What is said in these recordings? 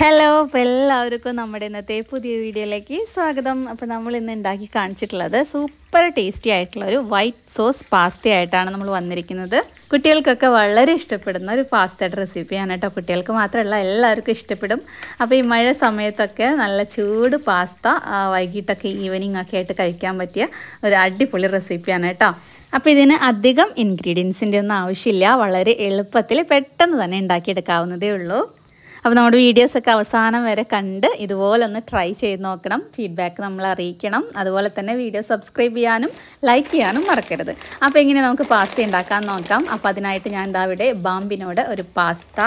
hello അപ്പം എല്ലാവർക്കും നമ്മുടെ ഇന്നത്തെ പുതിയ വീഡിയോയിലേക്ക് സ്വാഗതം അപ്പോൾ നമ്മൾ ഇന്ന് ഉണ്ടാക്കി കാണിച്ചിട്ടുള്ളത് സൂപ്പർ ടേസ്റ്റി ആയിട്ടുള്ള ഒരു വൈറ്റ് സോസ് പാസ്ത ആയിട്ടാണ് നമ്മൾ വന്നിരിക്കുന്നത് കുട്ടികൾക്കൊക്കെ വളരെ ഇഷ്ടപ്പെടുന്ന ഒരു പാസ്തയുടെ റെസിപ്പിയാണ് കേട്ടോ കുട്ടികൾക്ക് മാത്രമല്ല എല്ലാവർക്കും ഇഷ്ടപ്പെടും അപ്പോൾ ഈ മഴ സമയത്തൊക്കെ നല്ല ചൂട് പാസ്ത വൈകിട്ടൊക്കെ ഈവനിങ് ഒക്കെ ആയിട്ട് കഴിക്കാൻ പറ്റിയ ഒരു അടിപൊളി റെസിപ്പിയാണ് കേട്ടോ അപ്പോൾ ഇതിന് അധികം ഇൻഗ്രീഡിയൻസിൻ്റെ ഒന്നും ആവശ്യമില്ല വളരെ എളുപ്പത്തിൽ പെട്ടെന്ന് തന്നെ ഉണ്ടാക്കിയെടുക്കാവുന്നതേ ഉള്ളൂ അപ്പോൾ നമ്മുടെ വീഡിയോസൊക്കെ അവസാനം വരെ കണ്ട് ഇതുപോലെ ഒന്ന് ട്രൈ ചെയ്ത് നോക്കണം ഫീഡ്ബാക്ക് നമ്മൾ അറിയിക്കണം അതുപോലെ തന്നെ വീഡിയോ സബ്സ്ക്രൈബ് ചെയ്യാനും ലൈക്ക് ചെയ്യാനും മറക്കരുത് അപ്പോൾ എങ്ങനെ നമുക്ക് പാസ്ത ഉണ്ടാക്കാൻ നോക്കാം അപ്പോൾ അതിനായിട്ട് ഞാൻ എന്താ ഇവിടെ ബാമ്പിനോട് ഒരു പാസ്ത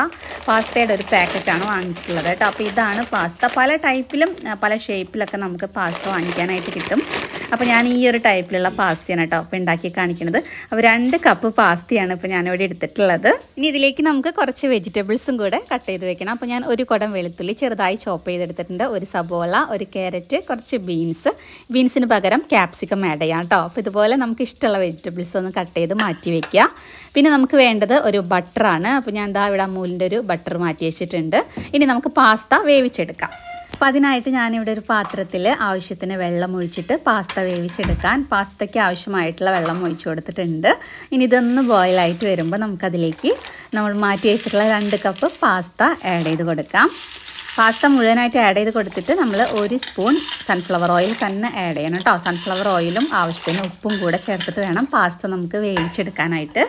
പാസ്തയുടെ ഒരു പാക്കറ്റാണ് വാങ്ങിച്ചിട്ടുള്ളത് കേട്ടോ അപ്പോൾ ഇതാണ് പാസ്ത പല ടൈപ്പിലും പല ഷേപ്പിലൊക്കെ നമുക്ക് പാസ്ത വാങ്ങിക്കാനായിട്ട് കിട്ടും അപ്പോൾ ഞാൻ ഈ ഒരു ടൈപ്പിലുള്ള പാസ്തയാണ് കേട്ടോ അപ്പോൾ ഉണ്ടാക്കി കാണിക്കുന്നത് അപ്പോൾ രണ്ട് കപ്പ് പാസ്തയാണ് ഇപ്പോൾ ഞാനിവിടെ എടുത്തിട്ടുള്ളത് ഇനി ഇതിലേക്ക് നമുക്ക് കുറച്ച് വെജിറ്റബിൾസും കൂടെ കട്ട് ചെയ്ത് വെക്കണം അപ്പോൾ ഞാൻ ഒരു കുടം വെളുത്തുള്ളി ചെറുതായി ചോപ്പ് ചെയ്തെടുത്തിട്ടുണ്ട് ഒരു സബോള ഒരു ക്യാരറ്റ് കുറച്ച് ബീൻസ് ബീൻസിന് പകരം ക്യാപ്സിക്കം ആഡ് ചെയ്യാം കേട്ടോ അപ്പോൾ ഇതുപോലെ നമുക്ക് ഇഷ്ടമുള്ള വെജിറ്റബിൾസ് ഒന്ന് കട്ട് ചെയ്ത് മാറ്റി വെക്കുക പിന്നെ നമുക്ക് വേണ്ടത് ഒരു ബട്ടറാണ് അപ്പോൾ ഞാൻ എന്താ ഇവിടെ അമൂലിൻ്റെ ഒരു ബട്ടർ മാറ്റി വെച്ചിട്ടുണ്ട് ഇനി നമുക്ക് പാസ്ത വേവിച്ചെടുക്കാം അപ്പോൾ അതിനായിട്ട് ഞാനിവിടെ ഒരു പാത്രത്തിൽ ആവശ്യത്തിന് വെള്ളം ഒഴിച്ചിട്ട് പാസ്ത വേവിച്ചെടുക്കാൻ പാസ്തയ്ക്ക് ആവശ്യമായിട്ടുള്ള വെള്ളം ഒഴിച്ചു കൊടുത്തിട്ടുണ്ട് ഇനി ഇതൊന്ന് ബോയിലായിട്ട് വരുമ്പോൾ നമുക്കതിലേക്ക് നമ്മൾ മാറ്റി വെച്ചിട്ടുള്ള രണ്ട് കപ്പ് പാസ്ത ആഡ് ചെയ്ത് കൊടുക്കാം പാസ്ത മുഴുവനായിട്ട് ആഡ് ചെയ്ത് കൊടുത്തിട്ട് നമ്മൾ ഒരു സ്പൂൺ സൺഫ്ലവർ ഓയിൽ തന്നെ ആഡ് ചെയ്യണം കേട്ടോ സൺഫ്ലവർ ഓയിലും ആവശ്യത്തിന് ഉപ്പും കൂടെ ചേർത്തിട്ട് വേണം പാസ്ത നമുക്ക് വേവിച്ചെടുക്കാനായിട്ട്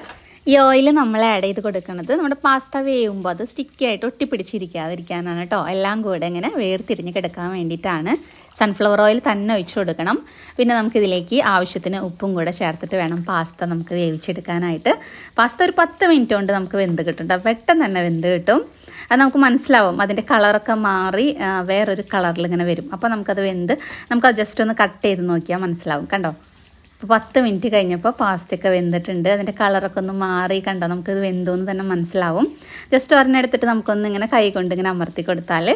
ഈ ഓയിൽ നമ്മൾ ആഡ് ചെയ്ത് കൊടുക്കുന്നത് നമ്മുടെ പാസ്ത വേവുമ്പോൾ അത് സ്റ്റിക്കി ആയിട്ട് ഒട്ടിപ്പിടിച്ചിരിക്കാതിരിക്കാനാണ് കേട്ടോ എല്ലാം കൂടെ ഇങ്ങനെ വേർതിരിഞ്ഞ് കിടക്കാൻ വേണ്ടിയിട്ടാണ് സൺഫ്ലവർ ഓയിൽ തന്നെ ഒഴിച്ചു കൊടുക്കണം പിന്നെ നമുക്കിതിലേക്ക് ആവശ്യത്തിന് ഉപ്പും കൂടെ ചേർത്തിട്ട് വേണം പാസ്ത നമുക്ക് വേവിച്ചെടുക്കാനായിട്ട് പാസ്ത ഒരു പത്ത് മിനിറ്റ് കൊണ്ട് നമുക്ക് വെന്ത് കിട്ടും പെട്ടെന്ന് തന്നെ വെന്ത് കിട്ടും അത് നമുക്ക് മനസ്സിലാവും അതിൻ്റെ കളറൊക്കെ മാറി വേറൊരു കളറിൽ ഇങ്ങനെ വരും അപ്പോൾ നമുക്കത് വെന്ത് നമുക്കത് ജസ്റ്റ് ഒന്ന് കട്ട് ചെയ്ത് നോക്കിയാൽ മനസ്സിലാവും കണ്ടോ അപ്പോൾ പത്ത് മിനിറ്റ് കഴിഞ്ഞപ്പോൾ പാസ്തയൊക്കെ വെന്തിട്ടുണ്ട് അതിൻ്റെ കളറൊക്കെ ഒന്ന് മാറി കണ്ടോ നമുക്കിത് വെന്തോന്ന് തന്നെ മനസ്സിലാവും ജസ്റ്റ് ഒരെണ്ണം എടുത്തിട്ട് നമുക്കൊന്ന് ഇങ്ങനെ കൈ കൊണ്ട് ഇങ്ങനെ അമർത്തി കൊടുത്താൽ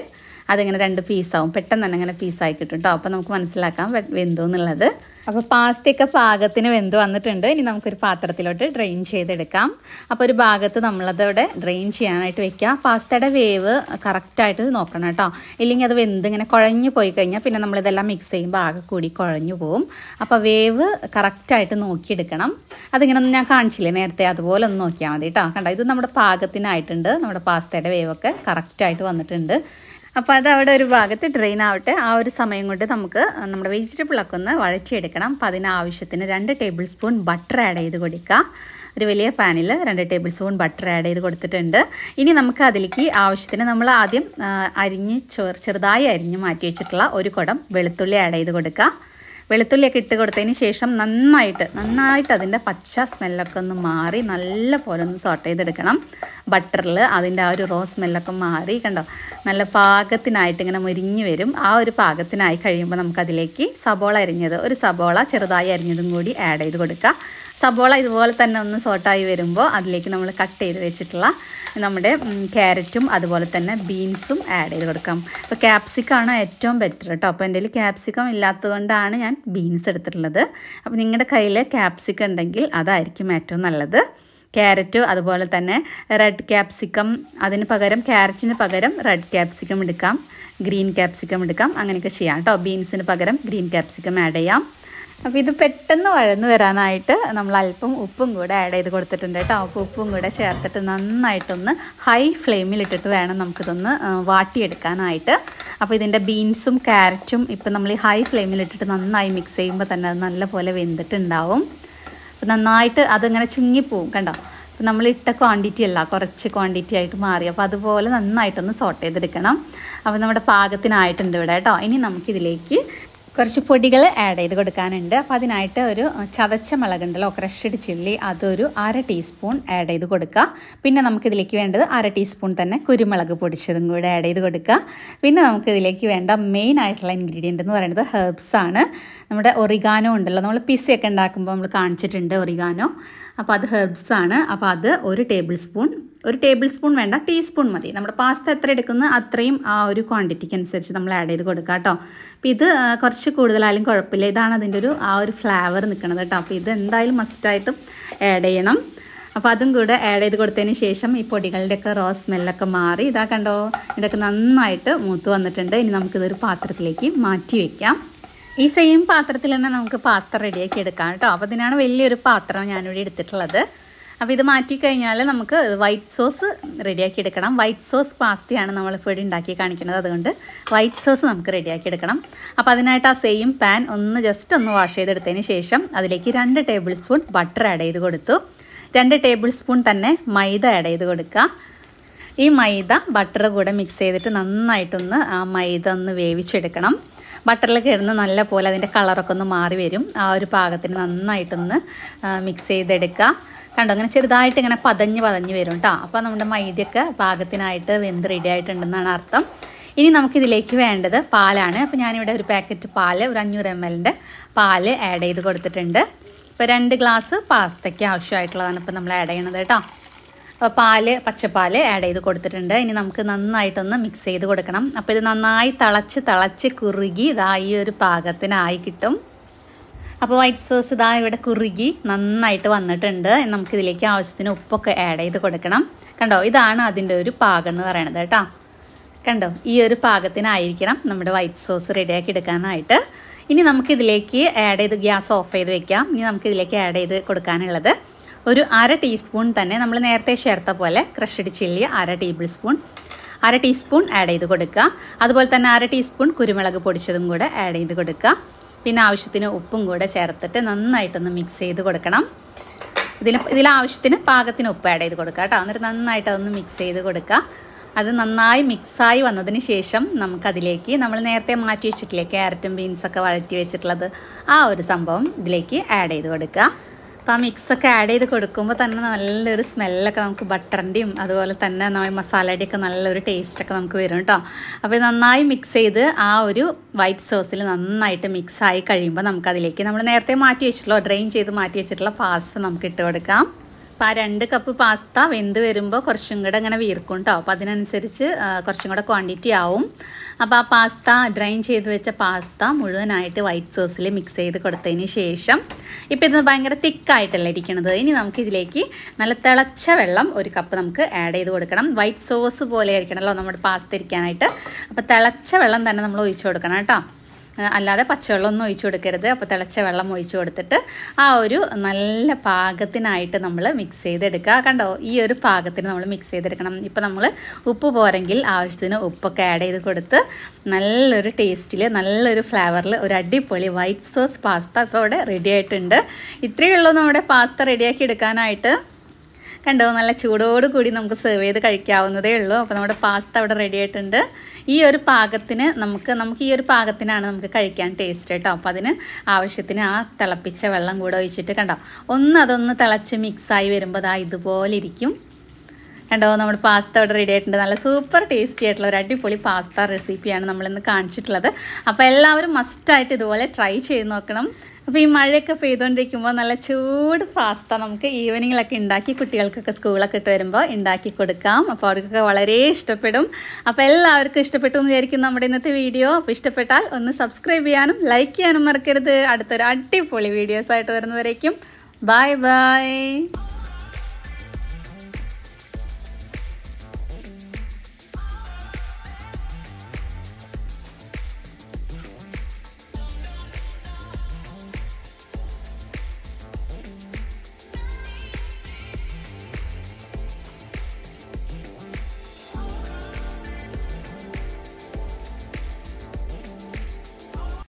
അതിങ്ങനെ രണ്ട് പീസാവും പെട്ടെന്ന് തന്നെ അങ്ങനെ പീസായി കിട്ടും കേട്ടോ അപ്പോൾ നമുക്ക് മനസ്സിലാക്കാം വെന്തു എന്നുള്ളത് അപ്പോൾ പാസ്തയൊക്കെ പാകത്തിന് വെന്ത് വന്നിട്ടുണ്ട് ഇനി നമുക്കൊരു പാത്രത്തിലോട്ട് ഡ്രെയിൻ ചെയ്തെടുക്കാം അപ്പോൾ ഒരു ഭാഗത്ത് നമ്മളതവിടെ ഡ്രെയിൻ ചെയ്യാനായിട്ട് വെക്കാം പാസ്തയുടെ വേവ് കറക്റ്റായിട്ട് നോക്കണം കേട്ടോ ഇല്ലെങ്കിൽ അത് വെന്ത് ഇങ്ങനെ കുഴഞ്ഞു പോയി കഴിഞ്ഞാൽ പിന്നെ നമ്മളിതെല്ലാം മിക്സ് ചെയ്യുമ്പോൾ ആകെ കൂടി കുഴഞ്ഞു പോവും അപ്പോൾ വേവ് കറക്റ്റായിട്ട് നോക്കിയെടുക്കണം അതിങ്ങനെ ഞാൻ കാണിച്ചില്ലേ നേരത്തെ അതുപോലെ ഒന്ന് നോക്കിയാൽ മതി കേട്ടോ കണ്ടോ ഇത് നമ്മുടെ പാകത്തിനായിട്ടുണ്ട് നമ്മുടെ പാസ്തയുടെ വേവൊക്കെ കറക്റ്റായിട്ട് വന്നിട്ടുണ്ട് അപ്പോൾ അത് അവിടെ ഒരു ഭാഗത്ത് ഡ്രെയിൻ ആവട്ടെ ആ ഒരു സമയം കൊണ്ട് നമുക്ക് നമ്മുടെ വെജിറ്റബിളൊക്കെ ഒന്ന് വഴച്ചെടുക്കണം അപ്പം അതിനാവശ്യത്തിന് രണ്ട് ടേബിൾ സ്പൂൺ ബട്ടർ ആഡ് ചെയ്ത് കൊടുക്കുക ഒരു വലിയ പാനിൽ രണ്ട് ടേബിൾ സ്പൂൺ ബട്ടർ ആഡ് ചെയ്ത് കൊടുത്തിട്ടുണ്ട് ഇനി നമുക്ക് അതിലേക്ക് ആവശ്യത്തിന് നമ്മൾ ആദ്യം അരിഞ്ഞ് ചെറുതായി അരിഞ്ഞ് മാറ്റി വെച്ചിട്ടുള്ള ഒരു കുടം വെളുത്തുള്ളി ആഡ് ചെയ്ത് കൊടുക്കുക വെളുത്തുള്ളിയൊക്കെ ഇട്ട് കൊടുത്തതിന് ശേഷം നന്നായിട്ട് നന്നായിട്ട് അതിൻ്റെ പച്ച സ്മെല്ലൊക്കെ ഒന്ന് മാറി നല്ല പോലെ ഒന്ന് സോട്ട് ചെയ്തെടുക്കണം ബട്ടറിൽ അതിൻ്റെ ആ ഒരു റോ സ്മെല്ലൊക്കെ മാറി കണ്ടോ നല്ല പാകത്തിനായിട്ട് ഇങ്ങനെ മുരിഞ്ഞു വരും ആ ഒരു പാകത്തിനായി കഴിയുമ്പോൾ നമുക്കതിലേക്ക് സബോള അരിഞ്ഞത് ഒരു സബോള ചെറുതായി അരിഞ്ഞതും കൂടി ആഡ് ചെയ്ത് കൊടുക്കുക സബോള ഇതുപോലെ തന്നെ ഒന്ന് സോട്ടായി വരുമ്പോൾ അതിലേക്ക് നമ്മൾ കട്ട് ചെയ്ത് വെച്ചിട്ടുള്ള നമ്മുടെ ക്യാരറ്റും അതുപോലെ തന്നെ ബീൻസും ആഡ് ചെയ്ത് കൊടുക്കാം അപ്പോൾ ക്യാപ്സിക്കമാണ് ഏറ്റവും ബെറ്റർ കേട്ടോ അപ്പോൾ എൻ്റെ കയ്യിൽ ക്യാപ്സിക്കം ഇല്ലാത്തതുകൊണ്ടാണ് ഞാൻ ബീൻസ് എടുത്തിട്ടുള്ളത് അപ്പോൾ നിങ്ങളുടെ കയ്യിൽ ക്യാപ്സിക്കം ഉണ്ടെങ്കിൽ അതായിരിക്കും ഏറ്റവും നല്ലത് ക്യാരറ്റ് അതുപോലെ തന്നെ റെഡ് ക്യാപ്സിക്കം അതിന് പകരം ക്യാരറ്റിന് പകരം റെഡ് ക്യാപ്സിക്കം എടുക്കാം ഗ്രീൻ ക്യാപ്സിക്കം എടുക്കാം അങ്ങനെയൊക്കെ ചെയ്യാം കേട്ടോ ബീൻസിന് പകരം ഗ്രീൻ ക്യാപ്സിക്കം ആഡ് ചെയ്യാം അപ്പോൾ ഇത് പെട്ടെന്ന് വഴന്ന് വരാനായിട്ട് നമ്മൾ അല്പം ഉപ്പും കൂടെ ആഡ് ചെയ്ത് കൊടുത്തിട്ടുണ്ട് കേട്ടോ അപ്പോൾ ഉപ്പും കൂടെ ചേർത്തിട്ട് നന്നായിട്ടൊന്ന് ഹൈ ഫ്ലെയിമിൽ ഇട്ടിട്ട് വേണം നമുക്കിതൊന്ന് വാട്ടിയെടുക്കാനായിട്ട് അപ്പോൾ ഇതിൻ്റെ ബീൻസും ക്യാരറ്റും ഇപ്പം നമ്മൾ ഈ ഹൈ ഫ്ലെയിമിൽ ഇട്ടിട്ട് നന്നായി മിക്സ് ചെയ്യുമ്പോൾ തന്നെ അത് നല്ലപോലെ വെന്തിട്ടുണ്ടാവും അപ്പോൾ നന്നായിട്ട് അതിങ്ങനെ ചുങ്ങിപ്പോവും കണ്ടോ അപ്പം നമ്മൾ ഇട്ട ക്വാണ്ടിറ്റി അല്ല കുറച്ച് ക്വാണ്ടിറ്റി ആയിട്ട് മാറി അപ്പോൾ അതുപോലെ നന്നായിട്ടൊന്ന് സോട്ട് ചെയ്തെടുക്കണം അപ്പോൾ നമ്മുടെ പാകത്തിനായിട്ടുണ്ട് ഇവിടെ കേട്ടോ ഇനി നമുക്കിതിലേക്ക് കുറച്ച് പൊടികൾ ആഡ് ചെയ്ത് കൊടുക്കാനുണ്ട് അപ്പോൾ അതിനായിട്ട് ഒരു ചതച്ച മുളകുണ്ടല്ലോ ക്രഷ്ഡ് ചില്ലി അതൊരു അര ടീസ്പൂൺ ആഡ് ചെയ്ത് കൊടുക്കുക പിന്നെ നമുക്കിതിലേക്ക് വേണ്ടത് അര ടീസ്പൂൺ തന്നെ കുരുമുളക് പൊടിച്ചതും കൂടെ ആഡ് ചെയ്ത് കൊടുക്കുക പിന്നെ നമുക്കിതിലേക്ക് വേണ്ട മെയിൻ ആയിട്ടുള്ള ഇൻഗ്രീഡിയൻ്റ് എന്ന് പറയുന്നത് ഹെർബ്സ് ആണ് നമ്മുടെ ഒറിഗാനോ ഉണ്ടല്ലോ നമ്മൾ പിസയൊക്കെ ഉണ്ടാക്കുമ്പോൾ നമ്മൾ കാണിച്ചിട്ടുണ്ട് ഒറിഗാനോ അപ്പോൾ അത് ഹെർബ്സ് ആണ് അപ്പോൾ അത് ഒരു ടേബിൾ സ്പൂൺ ഒരു ടേബിൾ സ്പൂൺ വേണ്ട ടീസ്പൂൺ മതി നമ്മുടെ പാസ്ത എത്ര എടുക്കുന്നു അത്രയും ആ ഒരു ക്വാണ്ടിറ്റിക്ക് അനുസരിച്ച് നമ്മൾ ആഡ് ചെയ്ത് കൊടുക്കുക കേട്ടോ അപ്പോൾ ഇത് കുറച്ച് കൂടുതലായാലും കുഴപ്പമില്ല ഇതാണ് അതിൻ്റെ ഒരു ആ ഒരു ഫ്ലേവർ നിൽക്കുന്നത് കേട്ടോ അപ്പോൾ ഇത് എന്തായാലും മസ്റ്റായിട്ടും ആഡ് ചെയ്യണം അപ്പോൾ അതും കൂടെ ആഡ് ചെയ്ത് കൊടുത്തതിന് ശേഷം ഈ പൊടികളുടെയൊക്കെ റോ സ്മെല്ലൊക്കെ മാറി ഇതാ കണ്ടോ ഇതൊക്കെ നന്നായിട്ട് മൂത്ത് വന്നിട്ടുണ്ട് ഇനി നമുക്കിതൊരു പാത്രത്തിലേക്ക് മാറ്റി വയ്ക്കാം ഈ സെയിം പാത്രത്തിൽ തന്നെ നമുക്ക് പാസ്ത റെഡിയാക്കി എടുക്കാം കേട്ടോ അപ്പോൾ അതിനാണ് വലിയൊരു പാത്രം ഞാനിവിടെ എടുത്തിട്ടുള്ളത് അപ്പോൾ ഇത് മാറ്റി കഴിഞ്ഞാൽ നമുക്ക് വൈറ്റ് സോസ് റെഡിയാക്കി എടുക്കണം വൈറ്റ് സോസ് പാസ്തയാണ് നമ്മളിപ്പോൾ ഇവിടെ ഉണ്ടാക്കി കാണിക്കുന്നത് അതുകൊണ്ട് വൈറ്റ് സോസ് നമുക്ക് റെഡിയാക്കി എടുക്കണം അപ്പോൾ അതിനായിട്ട് ആ സെയിം പാൻ ഒന്ന് ജസ്റ്റ് ഒന്ന് വാഷ് ചെയ്തെടുത്തതിന് ശേഷം അതിലേക്ക് രണ്ട് ടേബിൾ സ്പൂൺ ബട്ടർ ആഡ് ചെയ്ത് കൊടുത്തു രണ്ട് ടേബിൾ സ്പൂൺ തന്നെ മൈദ ആഡ് ചെയ്ത് കൊടുക്കുക ഈ മൈദ ബട്ടർ കൂടെ മിക്സ് ചെയ്തിട്ട് നന്നായിട്ടൊന്ന് ആ മൈദ ഒന്ന് വേവിച്ചെടുക്കണം ബട്ടറിൽ കയറുന്ന നല്ല പോലെ അതിൻ്റെ കളറൊക്കെ ഒന്ന് മാറി വരും ആ ഒരു പാകത്തിന് നന്നായിട്ടൊന്ന് മിക്സ് ചെയ്തെടുക്കുക കണ്ടോ അങ്ങനെ ചെറുതായിട്ട് ഇങ്ങനെ പതഞ്ഞ് പതഞ്ഞ് വരും കേട്ടോ അപ്പോൾ നമ്മുടെ മൈദയൊക്കെ പാകത്തിനായിട്ട് വെന്ത് റെഡി ആയിട്ടുണ്ടെന്നാണ് അർത്ഥം ഇനി നമുക്കിതിലേക്ക് വേണ്ടത് പാലാണ് അപ്പോൾ ഞാനിവിടെ ഒരു പാക്കറ്റ് പാല് ഒരു അഞ്ഞൂറ് എം എല്ലിൻ്റെ പാല് ആഡ് ചെയ്ത് കൊടുത്തിട്ടുണ്ട് ഇപ്പോൾ രണ്ട് ഗ്ലാസ് പാസ്തയ്ക്ക് ആവശ്യമായിട്ടുള്ളതാണ് ഇപ്പോൾ നമ്മൾ ആഡ് ചെയ്യണത് കേട്ടോ അപ്പോൾ പാല് പച്ചപ്പാൽ ആഡ് ചെയ്ത് കൊടുത്തിട്ടുണ്ട് ഇനി നമുക്ക് നന്നായിട്ടൊന്ന് മിക്സ് ചെയ്ത് കൊടുക്കണം അപ്പോൾ ഇത് നന്നായി തിളച്ച് തിളച്ച് കുറുകി ഇതായി ഒരു പാകത്തിനായി കിട്ടും അപ്പോൾ വൈറ്റ് സോസ് ഇതാ ഇവിടെ കുറുകി നന്നായിട്ട് വന്നിട്ടുണ്ട് നമുക്കിതിലേക്ക് ആവശ്യത്തിന് ഉപ്പൊക്കെ ആഡ് ചെയ്ത് കൊടുക്കണം കണ്ടോ ഇതാണ് അതിൻ്റെ ഒരു പാകം എന്ന് പറയണത് കേട്ടോ കണ്ടോ ഈ ഒരു പാകത്തിനായിരിക്കണം നമ്മുടെ വൈറ്റ് സോസ് റെഡിയാക്കി എടുക്കാനായിട്ട് ഇനി നമുക്കിതിലേക്ക് ആഡ് ചെയ്ത് ഗ്യാസ് ഓഫ് ചെയ്ത് വെക്കാം ഇനി നമുക്കിതിലേക്ക് ആഡ് ചെയ്ത് കൊടുക്കാനുള്ളത് ഒരു അര ടീസ്പൂൺ തന്നെ നമ്മൾ നേരത്തെ ചേർത്ത പോലെ ക്രഷഡ് ചില്ലി അര ടേബിൾ സ്പൂൺ അര ടീസ്പൂൺ ആഡ് ചെയ്ത് കൊടുക്കുക അതുപോലെ തന്നെ അര ടീസ്പൂൺ കുരുമുളക് പൊടിച്ചതും കൂടെ ആഡ് ചെയ്ത് കൊടുക്കുക പിന്നെ ആവശ്യത്തിന് ഉപ്പും കൂടെ ചേർത്തിട്ട് നന്നായിട്ടൊന്ന് മിക്സ് ചെയ്ത് കൊടുക്കണം ഇതിൽ ഇതിൽ ആവശ്യത്തിന് പാകത്തിന് ഉപ്പ് ആഡ് ചെയ്ത് കൊടുക്കുക കേട്ടോ എന്നിട്ട് നന്നായിട്ട് അതൊന്ന് മിക്സ് ചെയ്ത് കൊടുക്കുക അത് നന്നായി മിക്സായി വന്നതിന് ശേഷം നമുക്കതിലേക്ക് നമ്മൾ നേരത്തെ മാറ്റി വെച്ചിട്ടില്ലേ ക്യാരറ്റും ബീൻസൊക്കെ വഴറ്റി വെച്ചിട്ടുള്ളത് ആ ഒരു സംഭവം ഇതിലേക്ക് ആഡ് ചെയ്ത് കൊടുക്കുക അപ്പോൾ ആ മിക്സൊക്കെ ആഡ് ചെയ്ത് കൊടുക്കുമ്പോൾ തന്നെ നല്ലൊരു സ്മെല്ലൊക്കെ നമുക്ക് ബട്ടറിൻ്റെയും അതുപോലെ തന്നെ മസാലയുടെയൊക്കെ നല്ലൊരു ടേസ്റ്റൊക്കെ നമുക്ക് വരും കേട്ടോ അപ്പോൾ നന്നായി മിക്സ് ചെയ്ത് ആ ഒരു വൈറ്റ് സോസിൽ നന്നായിട്ട് മിക്സ് ആയി കഴിയുമ്പോൾ നമുക്കതിലേക്ക് നമ്മൾ നേരത്തെ മാറ്റി വെച്ചിട്ടുള്ള ഡ്രെയിൻ ചെയ്ത് മാറ്റി വെച്ചിട്ടുള്ള പാസ്ത നമുക്ക് ഇട്ട് കൊടുക്കാം അപ്പോൾ ആ രണ്ട് കപ്പ് പാസ്ത വെന്ത് വരുമ്പോൾ കുറച്ചും കൂടെ ഇങ്ങനെ വീർക്കും കേട്ടോ അപ്പോൾ അതിനനുസരിച്ച് കുറച്ചും കൂടെ ക്വാണ്ടിറ്റി ആവും അപ്പോൾ ആ പാസ്ത ഡ്രൈൻ ചെയ്ത് വെച്ച പാസ്ത മുഴുവനായിട്ട് വൈറ്റ് സോസിൽ മിക്സ് ചെയ്ത് കൊടുത്തതിന് ശേഷം ഇപ്പം ഇത് ഭയങ്കര തിക്കായിട്ടല്ല ഇരിക്കുന്നത് ഇനി നമുക്ക് ഇതിലേക്ക് നല്ല തിളച്ച വെള്ളം ഒരു കപ്പ് നമുക്ക് ആഡ് ചെയ്ത് കൊടുക്കണം വൈറ്റ് സോസ് പോലെ ആയിരിക്കണമല്ലോ നമ്മുടെ പാസ്ത ഇരിക്കാനായിട്ട് അപ്പോൾ തിളച്ച വെള്ളം തന്നെ നമ്മൾ ഒഴിച്ചു കൊടുക്കണം കേട്ടോ അല്ലാതെ പച്ചവെള്ളമൊന്നും ഒഴിച്ചു കൊടുക്കരുത് അപ്പോൾ തിളച്ച വെള്ളം ഒഴിച്ചു കൊടുത്തിട്ട് ആ ഒരു നല്ല പാകത്തിനായിട്ട് നമ്മൾ മിക്സ് ചെയ്തെടുക്കുക കണ്ടോ ഈ ഒരു പാകത്തിന് നമ്മൾ മിക്സ് ചെയ്തെടുക്കണം ഇപ്പോൾ നമ്മൾ ഉപ്പ് പോരെങ്കിൽ ആവശ്യത്തിന് ഉപ്പൊക്കെ ആഡ് ചെയ്ത് കൊടുത്ത് നല്ലൊരു ടേസ്റ്റിൽ നല്ലൊരു ഫ്ലേവറിൽ ഒരു അടിപൊളി വൈറ്റ് സോസ് പാസ്ത ഇപ്പോൾ ഇവിടെ റെഡി ആയിട്ടുണ്ട് ഇത്രയേ ഉള്ളൂ നമ്മുടെ പാസ്ത റെഡിയാക്കി എടുക്കാനായിട്ട് കണ്ടോ നല്ല ചൂടോട് കൂടി നമുക്ക് സെർവ് ചെയ്ത് കഴിക്കാവുന്നതേ ഉള്ളൂ അപ്പോൾ നമ്മുടെ പാസ്ത അവിടെ റെഡി ആയിട്ടുണ്ട് ഈ ഒരു പാകത്തിന് നമുക്ക് നമുക്ക് ഈ ഒരു പാകത്തിനാണ് നമുക്ക് കഴിക്കാൻ ടേസ്റ്റ് കേട്ടോ അപ്പോൾ അതിന് ആവശ്യത്തിന് ആ തിളപ്പിച്ച വെള്ളം കൂടെ ഒഴിച്ചിട്ട് കണ്ടോ ഒന്ന് അതൊന്ന് തിളച്ച് മിക്സായി വരുമ്പോൾ അതാ ഇതുപോലെ ഇരിക്കും കണ്ടോ നമ്മുടെ പാസ്ത അവിടെ റെഡി ആയിട്ടുണ്ട് നല്ല സൂപ്പർ ടേസ്റ്റി ആയിട്ടുള്ള ഒരു അടിപൊളി പാസ്ത റെസിപ്പിയാണ് നമ്മളിന്ന് കാണിച്ചിട്ടുള്ളത് അപ്പോൾ എല്ലാവരും മസ്റ്റായിട്ട് ഇതുപോലെ ട്രൈ ചെയ്ത് നോക്കണം അപ്പോൾ ഈ മഴയൊക്കെ പെയ്തുകൊണ്ടിരിക്കുമ്പോൾ നല്ല ചൂട് പാസ്ത നമുക്ക് ഈവനിങ്ങിലൊക്കെ ഉണ്ടാക്കി കുട്ടികൾക്കൊക്കെ സ്കൂളൊക്കെ ഇട്ട് വരുമ്പോൾ ഉണ്ടാക്കി കൊടുക്കാം അപ്പോൾ അവർക്കൊക്കെ വളരെ ഇഷ്ടപ്പെടും അപ്പോൾ എല്ലാവർക്കും ഇഷ്ടപ്പെട്ടു എന്ന് വിചാരിക്കും നമ്മുടെ ഇന്നത്തെ വീഡിയോ അപ്പോൾ ഇഷ്ടപ്പെട്ടാൽ ഒന്ന് സബ്സ്ക്രൈബ് ചെയ്യാനും ലൈക്ക് ചെയ്യാനും മറക്കരുത് അടുത്തൊരു അടിപൊളി വീഡിയോസായിട്ട് വരുന്നവരേക്കും ബൈ ബൈ